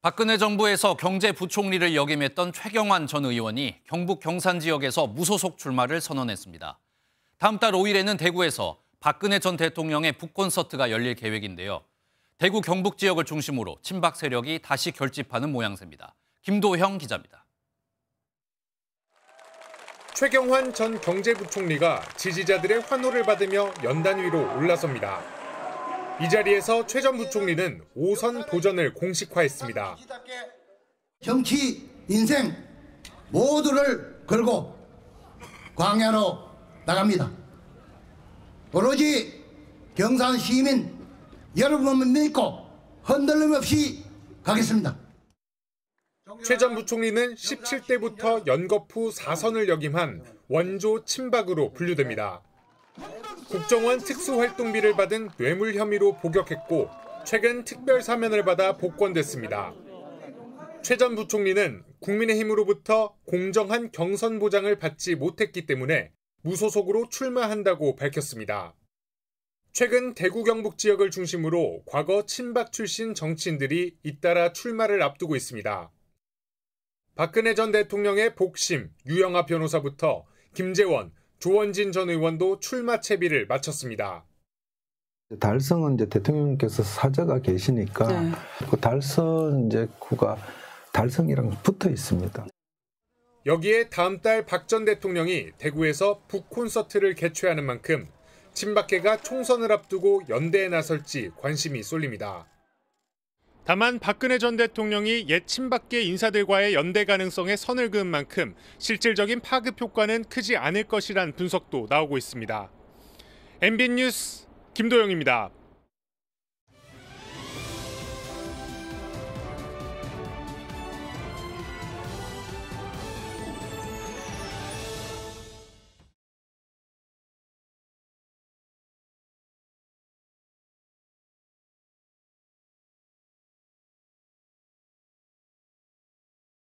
박근혜 정부에서 경제부총리를 역임했던 최경환 전 의원이 경북 경산 지역에서 무소속 출마를 선언했습니다. 다음 달 5일에는 대구에서 박근혜 전 대통령의 북콘서트가 열릴 계획인데요. 대구 경북 지역을 중심으로 친박 세력이 다시 결집하는 모양새입니다. 김도형 기자입니다. 최경환 전 경제부총리가 지지자들의 환호를 받으며 연단 위로 올라섭니다. 이 자리에서 최전 부총리는 5선 도전을 공식화했습니다. 정치, 인생 모두를 걸고 광야로 나갑니다. 오로지 경산 시민 여러분만 믿고 흔들림 없이 가겠습니다. 최전 부총리는 17대부터 연거푸 4선을 역임한 원조 친박으로 분류됩니다. 국정원 특수활동비를 받은 뇌물 혐의로 복역했고 최근 특별 사면을 받아 복권됐습니다. 최 전 부총리는 국민의힘으로부터 공정한 경선 보장을 받지 못했기 때문에 무소속으로 출마한다고 밝혔습니다. 최근 대구 경북 지역을 중심으로 과거 친박 출신 정치인들이 잇따라 출마를 앞두고 있습니다. 박근혜 전 대통령의 복심, 유영아 변호사부터 김재원, 조원진 전 의원도 출마 채비를 마쳤습니다. 달성은 이제 대통령께서 사저가 계시니까 네. 그 달성 이제 구가 달성이랑 붙어 있습니다. 여기에 다음 달 박 전 대통령이 대구에서 북 콘서트를 개최하는 만큼 친박계가 총선을 앞두고 연대에 나설지 관심이 쏠립니다. 다만 박근혜 전 대통령이 옛 친박계 인사들과의 연대 가능성에 선을 그은 만큼 실질적인 파급 효과는 크지 않을 것이란 분석도 나오고 있습니다. MBN 뉴스 김도영입니다.